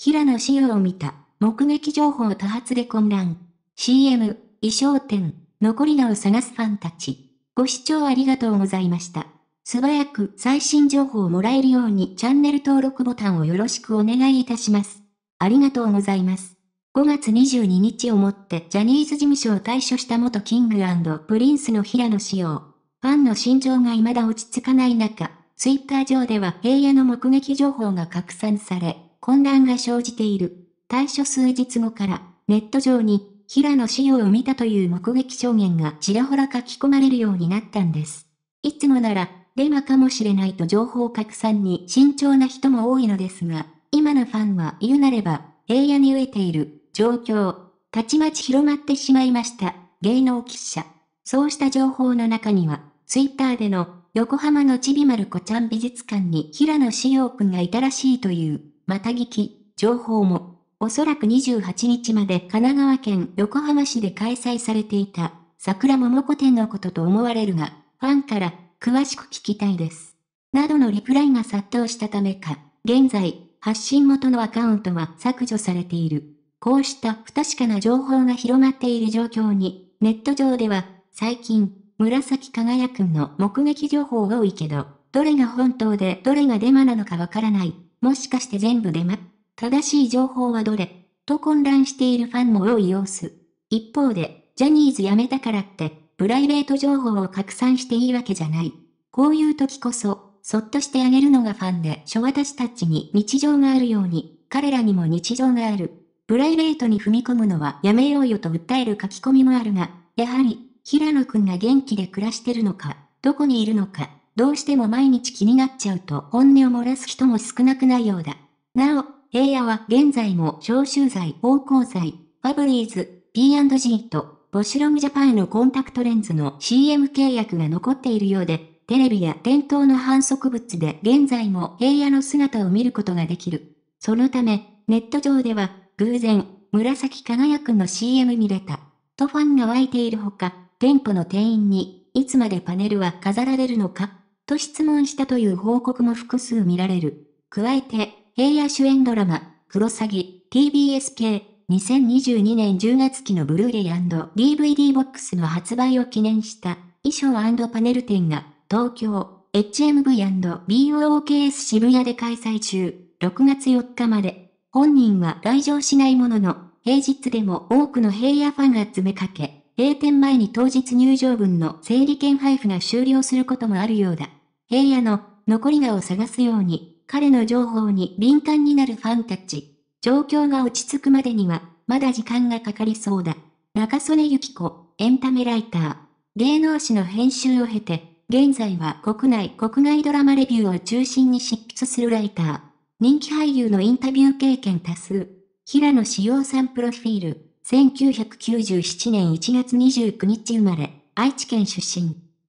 平野紫耀を見た。目撃情報多発で混乱。CM、衣装店、残り名を探すファンたち。ご視聴ありがとうございました。素早く最新情報をもらえるようにチャンネル登録ボタンをよろしくお願いいたします。ありがとうございます。5月22日をもってジャニーズ事務所を退所した元キングプリンスの平野紫耀。ファンの心情が未だ落ち着かない中、ツイッター上では平野の目撃情報が拡散され、混乱が生じている。対処数日後から、ネット上に、平野仕様を見たという目撃証言がちらほら書き込まれるようになったんです。いつもなら、デマかもしれないと情報拡散に慎重な人も多いのですが、今のファンは言うなれば、平野に飢えている状況、たちまち広まってしまいました。芸能記者。そうした情報の中には、ツイッターでの横浜のちびまる子ちゃん美術館に平野紫耀くんがいたらしいというまた聞き、情報も、おそらく28日まで神奈川県横浜市で開催されていた、桜桃子店のことと思われるが、ファンから、詳しく聞きたいです。などのリプライが殺到したためか、現在、発信元のアカウントは削除されている。こうした不確かな情報が広まっている状況に、ネット上では、最近、紫輝くんの目撃情報が多いけど、どれが本当でどれがデマなのかわからないもしかして全部デマ正しい情報はどれと混乱しているファンも多い様子。一方で、ジャニーズ辞めたからって、プライベート情報を拡散していいわけじゃない。こういう時こそ、そっとしてあげるのがファンで、諸私たちに日常があるように、彼らにも日常がある。プライベートに踏み込むのはやめようよと訴える書き込みもあるが、やはり、平野くんが元気で暮らしてるのか、どこにいるのか、どうしても毎日気になっちゃうと本音を漏らす人も少なくないようだ。なお、平野は現在も消臭剤、方向剤、ファブリーズ、P&G と、ボシュロムジャパンへのコンタクトレンズの CM 契約が残っているようで、テレビや店頭の販促物で現在も平野の姿を見ることができる。そのため、ネット上では、偶然、紫輝くんの CM 見れた。とファンが湧いているほか、店舗の店員に、いつまでパネルは飾られるのかと質問したという報告も複数見られる。加えて、平野主演ドラマ、クロサギ、TBS 系、2022年10月期のブルーレイ &DVD ボックスの発売を記念した衣装パネル展が東京 HMV&BOKS 渋谷で開催中6月4日まで本人は来場しないものの平日でも多くの平野ファンが詰めかけ閉店前に当日入場分の整理券配布が終了することもあるようだ。平野の残り画を探すように、彼の情報に敏感になるファンたち。状況が落ち着くまでには、まだ時間がかかりそうだ。中曽根由紀子、エンタメライター。芸能誌の編集を経て、現在は国内国外ドラマレビューを中心に執筆するライター。人気俳優のインタビュー経験多数。平野志陽さんプロフィール。1997年1月29日生まれ、愛知県出身。